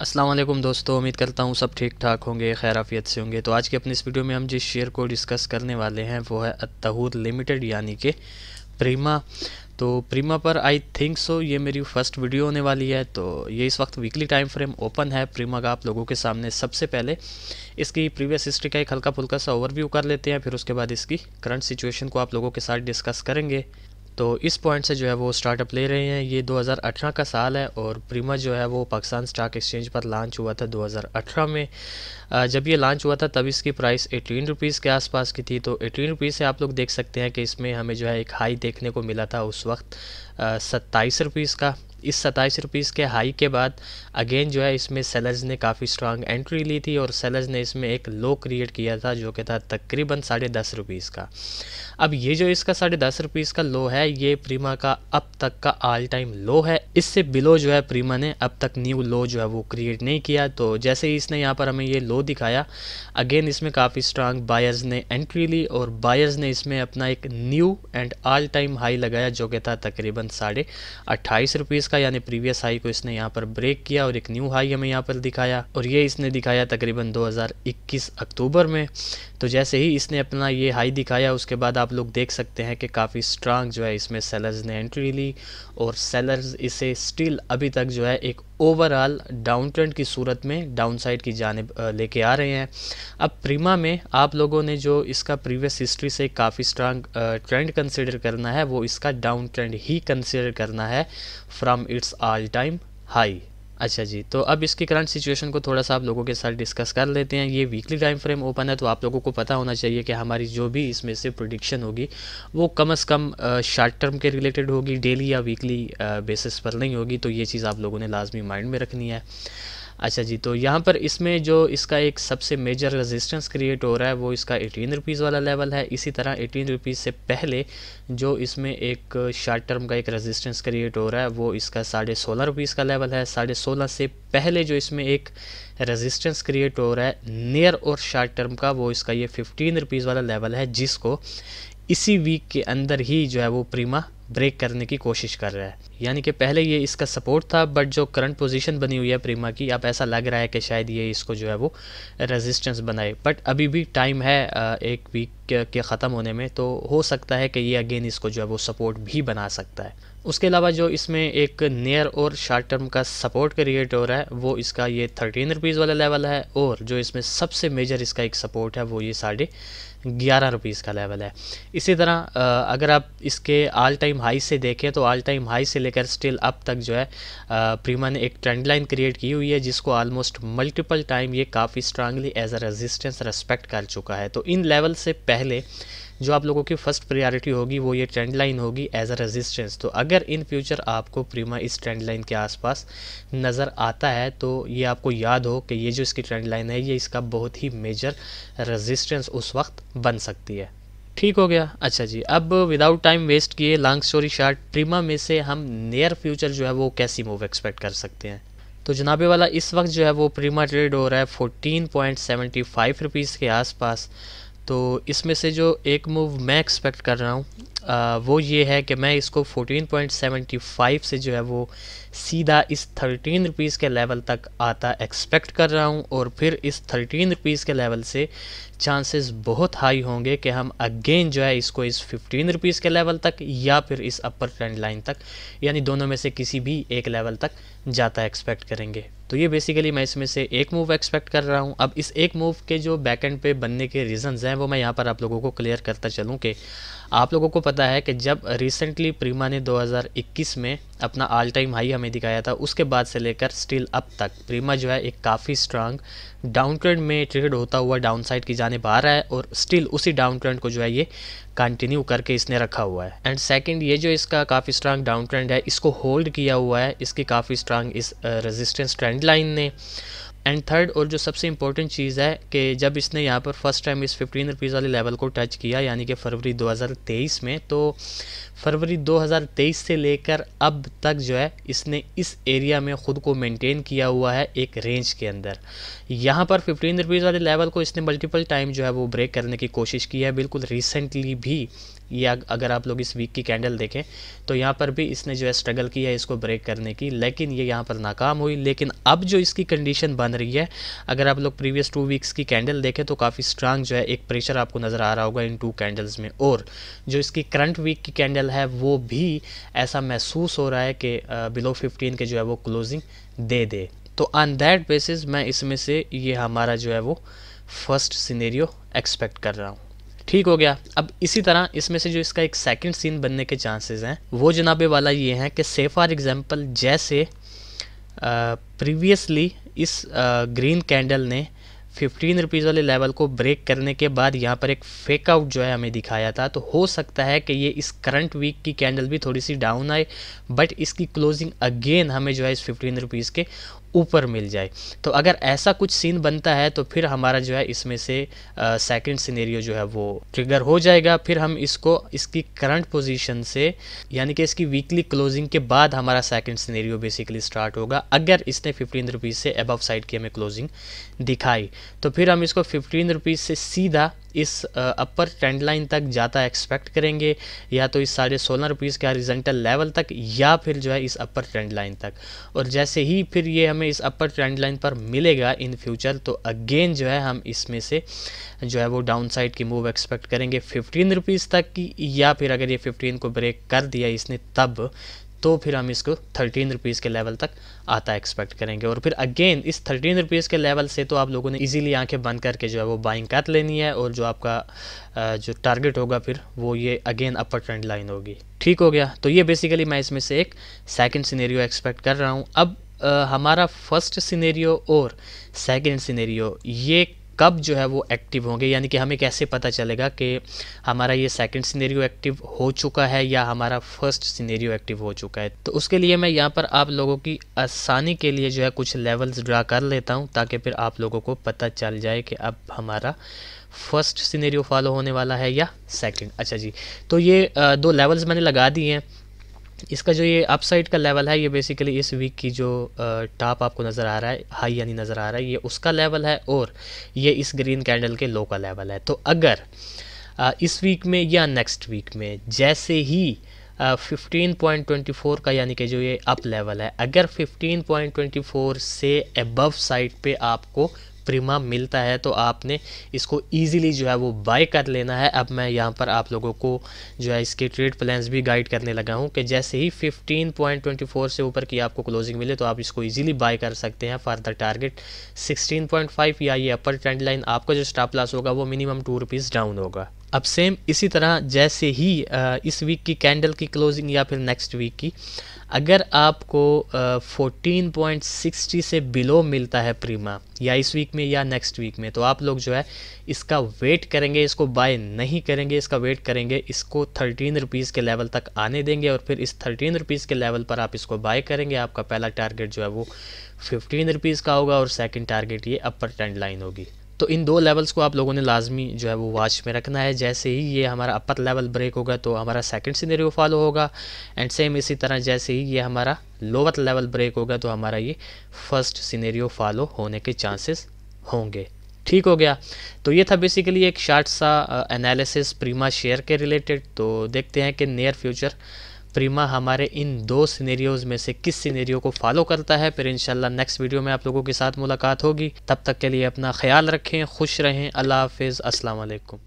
असलम दोस्तों उम्मीद करता हूँ सब ठीक ठाक होंगे खैराफियत से होंगे तो आज के अपने इस वीडियो में हम जिस शेयर को डिस्कस करने वाले हैं वो है अतहूर लिमिटेड यानी कि प्रीमा तो प्रीमा पर आई थिंक सो ये मेरी फर्स्ट वीडियो होने वाली है तो ये इस वक्त वीकली टाइम फ्रेम ओपन है प्रीमा का आप लोगों के सामने सबसे पहले इसकी प्रीवियस हिस्ट्री का एक हल्का फुल्का सा ओवरव्यू कर लेते हैं फिर उसके बाद इसकी करंट सिचुएशन को आप लोगों के साथ डिस्कस करेंगे तो इस पॉइंट से जो है वो स्टार्टअप ले रहे हैं ये 2018 का साल है और प्रीमा जो है वो पाकिस्तान स्टॉक एक्सचेंज पर लॉन्च हुआ था 2018 में जब ये लॉन्च हुआ था तब इसकी प्राइस एटीन रुपीज़ के आसपास की थी तो एटीन रुपीज़ से आप लोग देख सकते हैं कि इसमें हमें जो है एक हाई देखने को मिला था उस वक्त सत्ताईस रुपीज़ का इस सताईस रुपीज़ के हाई के बाद अगेन जो है इसमें सेलर्स ने काफ़ी स्ट्रांग एंट्री ली थी और सेलर्स ने इसमें एक लो क्रिएट किया था जो कि था तकरीबन साढ़े दस रुपीज़ का अब ये जो इसका साढ़े दस रुपीज़ का लो है ये प्रीमा का अब तक का ऑल टाइम लो है इससे बिलो जो है प्रीमा ने अब तक न्यू लो जो है वो क्रिएट नहीं किया तो जैसे ही इसने यहाँ पर हमें ये लो दिखाया अगेन इसमें काफ़ी स्ट्रांग बायर्स ने एंट्री ली और बायर्स ने इसमें अपना एक new and all time high लगाया जो कि था तकरीबन साढ़े अट्ठाईस इसका यानी प्रीवियस हाई को इसने यहाँ पर ब्रेक किया और एक न्यू हाई हमें यहाँ पर दिखाया और ये इसने दिखाया तकरीबन 2021 अक्टूबर में तो जैसे ही इसने अपना ये हाई दिखाया उसके बाद आप लोग देख सकते हैं कि काफ़ी स्ट्रांग जो है इसमें सेलर्स ने एंट्री ली और सेलर्स इसे स्टिल अभी तक जो है एक ओवरऑल डाउन ट्रेंड की सूरत में डाउन साइड की जानब लेके आ रहे हैं अब प्रीमा में आप लोगों ने जो इसका प्रीवियस हिस्ट्री से काफ़ी स्ट्रांग ट्रेंड कंसिडर करना है वो इसका डाउन ट्रेंड ही कंसिडर करना है from it's all time high अच्छा जी तो अब इसकी करंट सिचुएशन को थोड़ा सा आप लोगों के साथ डिस्कस कर लेते हैं ये वीकली टाइम फ्रेम ओपन है तो आप लोगों को पता होना चाहिए कि हमारी जो भी इसमें से प्रोडिक्शन होगी वो कम अज़ कम शॉर्ट टर्म के रिलेटेड होगी डेली या वीकली बेसिस पर नहीं होगी तो ये चीज़ आप लोगों ने लाजमी माइंड में रखनी है अच्छा जी तो यहाँ पर इसमें जो इसका एक सबसे मेजर रेजिस्टेंस क्रिएट हो रहा है वो इसका एटीन रुपीज़ वाला लेवल है इसी तरह एटीन रुपीज़ से पहले जो इसमें एक शार्ट टर्म का एक रेजिस्टेंस क्रिएट हो रहा है वो इसका साढ़े सोलह रुपीज़ का लेवल है साढ़े सोलह से पहले जो इसमें एक रेजिस्टेंस क्रिएट हो रहा है नियर और शार्ट टर्म का वो इसका ये फिफ्टीन रुपीज़ वाला लेवल है जिसको इसी वीक के अंदर ही जो है वो प्रीमा ब्रेक करने की कोशिश कर रहा है यानी कि पहले ये इसका सपोर्ट था बट जो करंट पोजीशन बनी हुई है प्रीमा की अब ऐसा लग रहा है कि शायद ये इसको जो है वो रेजिस्टेंस बनाए बट अभी भी टाइम है एक वीक के ख़त्म होने में तो हो सकता है कि ये अगेन इसको जो है वो सपोर्ट भी बना सकता है उसके अलावा जो इसमें एक नियर और शार्ट टर्म का सपोर्ट क्रिएट हो रहा है वो इसका ये थर्टीन रुपीज़ वाला लेवल है और जो इसमें सबसे मेजर इसका एक सपोर्ट है वो ये साढ़े ग्यारह रुपीज़ का लेवल है इसी तरह अगर आप इसके ऑल टाइम हाई से देखें तो ऑल टाइम हाई से लेकर स्टिल अब तक जो है प्रीमा ने एक ट्रेंड लाइन क्रिएट की हुई है जिसको ऑलमोस्ट मल्टीपल टाइम ये काफ़ी strongly as a resistance respect कर चुका है तो इन लेवल से पहले जो आप लोगों की फर्स्ट प्रायोरिटी होगी वो ये ट्रेंड लाइन होगी एज अ रेजिस्टेंस तो अगर इन फ्यूचर आपको प्रीमा इस ट्रेंड लाइन के आसपास नज़र आता है तो ये आपको याद हो कि ये जो इसकी ट्रेंड लाइन है ये इसका बहुत ही मेजर रेजिस्टेंस उस वक्त बन सकती है ठीक हो गया अच्छा जी अब विदाउट टाइम वेस्ट किए लॉन्ग स्टोरी शार्ट ट्रीमा में से हम नियर फ्यूचर जो है वो कैसी मूव एक्सपेक्ट कर सकते हैं तो जनाबे वाला इस वक्त जो है वो प्रीमा ट्रेड हो रहा है fourteen point seventy five rupees के आसपास तो इसमें से जो एक मूव मैं एक्सपेक्ट कर रहा हूँ वो ये है कि मैं इसको 14.75 से जो है वो सीधा इस 13 रुपीज़ के लेवल तक आता एक्सपेक्ट कर रहा हूँ और फिर इस 13 रुपीज़ के लेवल से चांसेस बहुत हाई होंगे कि हम अगेन जो है इसको इस 15 रुपीज़ के लेवल तक या फिर इस अपर ट्रेंड लाइन तक यानी दोनों में से किसी भी एक लेवल तक जाता एक्सपेक्ट करेंगे तो ये बेसिकली मैं इसमें से एक मूव एक्सपेक्ट कर रहा हूँ अब इस एक मूव के जो बैक एंड पे बनने के रीजंस हैं वो मैं यहाँ पर आप लोगों को क्लियर करता चलूँ कि आप लोगों को पता है कि जब रिसेंटली प्रीमा ने 2021 में अपना ऑल टाइम हाई हमें दिखाया था उसके बाद से लेकर स्टिल अब तक प्रीमा जो है एक काफ़ी स्ट्रांग डाउन ट्रेंड में ट्रेड होता हुआ डाउन साइड की जाने आ रहा है और स्टिल उसी डाउन ट्रेंड को जो है ये कंटिन्यू करके इसने रखा हुआ है एंड सेकंड ये जो इसका काफ़ी स्ट्रांग डाउन ट्रेंड है इसको होल्ड किया हुआ है इसकी काफ़ी स्ट्रांग इस रेजिस्टेंस ट्रेंड लाइन ने एंड थर्ड और जो सबसे इंपॉर्टेंट चीज़ है कि जब इसने यहाँ पर फर्स्ट टाइम इस फिफ्टीन रुपीज़ वाले लेवल को टच किया यानी कि फरवरी 2023 में तो फरवरी 2023 से लेकर अब तक जो है इसने इस एरिया में ख़ुद को मेंटेन किया हुआ है एक रेंज के अंदर यहाँ पर फिफ्टीन रुपीज़ वाले लेवल को इसने मल्टीपल टाइम जो है वो ब्रेक करने की कोशिश की है बिल्कुल रिसेंटली भी या अगर आप लोग इस वीक की कैंडल देखें तो यहाँ पर भी इसने जो है स्ट्रगल किया है इसको ब्रेक करने की लेकिन ये यहाँ पर नाकाम हुई लेकिन अब जो इसकी कंडीशन बन रही है अगर आप लोग प्रीवियस टू वीक्स की कैंडल देखें तो काफ़ी स्ट्रांग जो है एक प्रेशर आपको नज़र आ रहा होगा इन टू कैंडल्स में और जो इसकी करंट वीक की कैंडल है वो भी ऐसा महसूस हो रहा है कि बिलो फिफ्टीन के जो है वो क्लोजिंग दे दे तो ऑन दैट बेसिस मैं इसमें से ये हमारा जो है वो फर्स्ट सिनेरियो एक्सपेक्ट कर रहा हूँ ठीक हो गया अब इसी तरह इसमें से जो इसका एक सेकंड सीन बनने के चांसेस हैं वो जनाबे वाला ये हैं कि से फॉर एग्ज़ाम्पल जैसे प्रीवियसली इस ग्रीन कैंडल ने फिफ्टीन रुपीज़ वाले लेवल को ब्रेक करने के बाद यहाँ पर एक फेक आउट जो है हमें दिखाया था तो हो सकता है कि ये इस करंट वीक की कैंडल भी थोड़ी सी डाउन आए बट इसकी क्लोजिंग अगेन हमें जो है इस फिफ्टीन रुपीज़ के ऊपर मिल जाए तो अगर ऐसा कुछ सीन बनता है तो फिर हमारा जो है इसमें से सेकंड सिनेरियो जो है वो ट्रिगर हो जाएगा फिर हम इसको इसकी करंट पोजीशन से यानी कि इसकी वीकली क्लोजिंग के बाद हमारा सेकंड सिनेरियो बेसिकली स्टार्ट होगा अगर इसने फिफ्टीन रुपीज़ से अबव साइड की हमें क्लोजिंग दिखाई तो फिर हम इसको फिफ्टीन रुपीज़ से सीधा इस अपर ट्रेंड लाइन तक जाता एक्सपेक्ट करेंगे या तो इस साढ़े सोलह रुपीज़ के हॉरिजेंटल लेवल तक या फिर जो है इस अपर ट्रेंड लाइन तक और जैसे ही फिर ये हमें इस अपर ट्रेंड लाइन पर मिलेगा इन फ्यूचर तो अगेन जो है हम इसमें से जो है वो डाउन साइड की मूव एक्सपेक्ट करेंगे फिफ्टीन रुपीज़ तक की या फिर अगर ये फिफ्टीन को ब्रेक कर दिया इसने तब तो फिर हम इसको थर्टीन रुपीज़ के लेवल तक आता एक्सपेक्ट करेंगे और फिर अगेन इस थर्टीन रुपीज़ के लेवल से तो आप लोगों ने इजीली आंखें बंद करके जो है वो बाइंग कर लेनी है और जो आपका जो टारगेट होगा फिर वो ये अगेन अपर ट्रेंड लाइन होगी ठीक हो गया तो ये बेसिकली मैं इसमें से एक सेकेंड सीनेरियो एक्सपेक्ट कर रहा हूँ अब आ, हमारा फर्स्ट सीनेरियो और सेकेंड सीनेरियो ये कब जो है वो एक्टिव होंगे यानी कि हमें कैसे पता चलेगा कि हमारा ये सेकंड सिनेरियो एक्टिव हो चुका है या हमारा फर्स्ट सिनेरियो एक्टिव हो चुका है तो उसके लिए मैं यहाँ पर आप लोगों की आसानी के लिए जो है कुछ लेवल्स ड्रा कर लेता हूँ ताकि फिर आप लोगों को पता चल जाए कि अब हमारा फर्स्ट सिनेरियो फॉलो होने वाला है या सेकंड अच्छा जी तो ये दो लेवल्स मैंने लगा दिए हैं इसका जो ये अपसाइड का लेवल है ये बेसिकली इस वीक की जो टॉप आपको नज़र आ रहा है हाई यानी नज़र आ रहा है ये उसका लेवल है और ये इस ग्रीन कैंडल के लो का लेवल है तो अगर इस वीक में या नेक्स्ट वीक में जैसे ही फिफ्टीन पॉइंट ट्वेंटी फ़ोर का यानी कि जो ये अप लेवल है अगर फिफ्टीन पॉइंट ट्वेंटी फ़ोर से अबव साइड पे आपको प्रीमा मिलता है तो आपने इसको ईजिली जो है वो बाय कर लेना है अब मैं यहाँ पर आप लोगों को जो है इसके ट्रेड प्लान्स भी गाइड करने लगा हूँ कि जैसे ही 15.24 से ऊपर की आपको क्लोजिंग मिले तो आप इसको ईजिली बाय कर सकते हैं फॉर द टारगेट 16.5 या ये अपर ट्रेंड लाइन आपका जो स्टॉप लॉस होगा वो मिनिमम टू रुपीज़ डाउन होगा अब सेम इसी तरह जैसे ही इस वीक की कैंडल की क्लोजिंग या फिर नेक्स्ट वीक की अगर आपको 14.60 से बिलो मिलता है प्रीमा या इस वीक में या नेक्स्ट वीक में तो आप लोग जो है इसका वेट करेंगे इसको बाय नहीं करेंगे इसका वेट करेंगे इसको थर्टीन रुपीज़ के लेवल तक आने देंगे और फिर इस थर्टीन रुपीज़ के लेवल पर आप इसको बाय करेंगे आपका पहला टारगेट जो है वो फिफ्टीन रुपीज़ का होगा और सेकेंड टारगेट ये अपर ट्रेंड लाइन होगी तो इन दो लेवल्स को आप लोगों ने लाजमी जो है वो वॉच में रखना है जैसे ही ये हमारा अपर लेवल ब्रेक होगा तो हमारा सेकंड सिनेरियो फॉलो होगा एंड सेम इसी तरह जैसे ही ये हमारा लोअर लेवल ब्रेक होगा तो हमारा ये फर्स्ट सिनेरियो फॉलो होने के चांसेस होंगे ठीक हो गया तो ये था बेसिकली एक शार्ट सा एनालिसिस uh, प्रीमा शेयर के रिलेटेड तो देखते हैं कि नियर फ्यूचर प्रीमा हमारे इन दो सीनेरियोज में से किस सीनेरियो को फॉलो करता है फिर इंशाल्लाह नेक्स्ट वीडियो में आप लोगों के साथ मुलाकात होगी तब तक के लिए अपना ख्याल रखें खुश रहें अल्लाह हाफिज़ असलकम